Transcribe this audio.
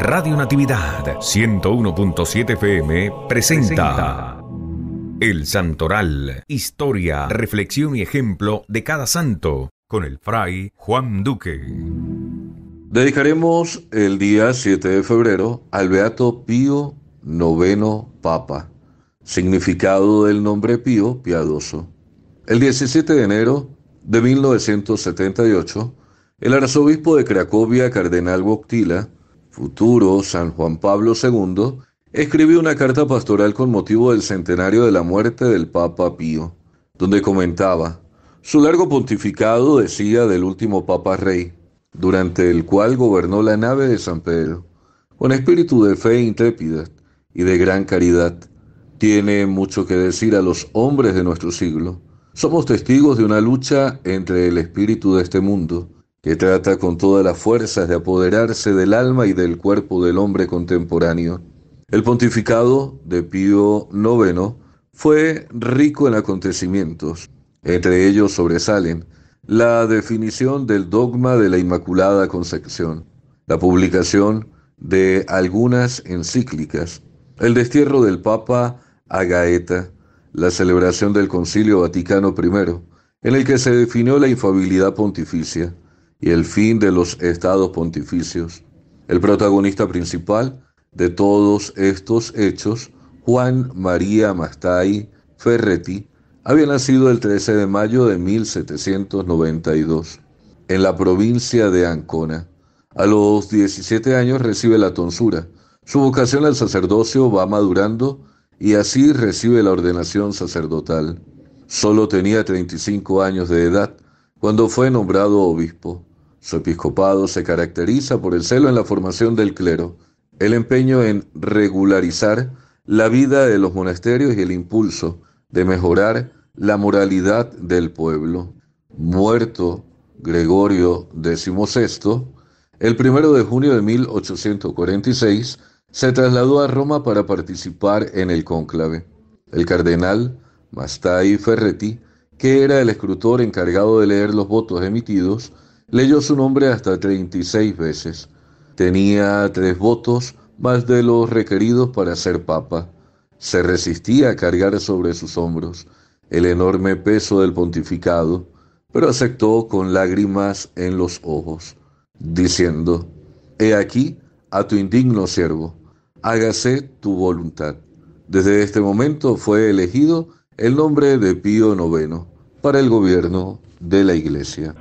Radio Natividad 101.7 FM presenta El Santoral, historia, reflexión y ejemplo de cada santo, con el fray Juan Duque. Dedicaremos el día 7 de febrero al Beato Pío IX Papa, significado del nombre Pío, piadoso. El 17 de enero de 1978, el arzobispo de Cracovia, Cardenal Boctila, futuro San Juan Pablo II, escribió una carta pastoral con motivo del centenario de la muerte del Papa Pío, donde comentaba, su largo pontificado decía del último Papa Rey, durante el cual gobernó la nave de San Pedro, con espíritu de fe intrépida y de gran caridad. Tiene mucho que decir a los hombres de nuestro siglo. Somos testigos de una lucha entre el espíritu de este mundo que trata con todas las fuerzas de apoderarse del alma y del cuerpo del hombre contemporáneo. El pontificado de Pío IX fue rico en acontecimientos. Entre ellos sobresalen la definición del dogma de la Inmaculada Concepción, la publicación de algunas encíclicas, el destierro del Papa a Gaeta, la celebración del Concilio Vaticano I, en el que se definió la infabilidad pontificia, y el fin de los estados pontificios. El protagonista principal de todos estos hechos, Juan María Mastay Ferretti, había nacido el 13 de mayo de 1792 en la provincia de Ancona. A los 17 años recibe la tonsura. Su vocación al sacerdocio va madurando y así recibe la ordenación sacerdotal. Solo tenía 35 años de edad cuando fue nombrado obispo. Su episcopado se caracteriza por el celo en la formación del clero, el empeño en regularizar la vida de los monasterios y el impulso de mejorar la moralidad del pueblo. Muerto Gregorio XVI, el primero de junio de 1846, se trasladó a Roma para participar en el cónclave. El cardenal Mastai Ferretti, que era el escritor encargado de leer los votos emitidos, Leyó su nombre hasta 36 veces. Tenía tres votos más de los requeridos para ser papa. Se resistía a cargar sobre sus hombros el enorme peso del pontificado, pero aceptó con lágrimas en los ojos, diciendo, He aquí a tu indigno siervo, hágase tu voluntad. Desde este momento fue elegido el nombre de Pío IX para el gobierno de la Iglesia.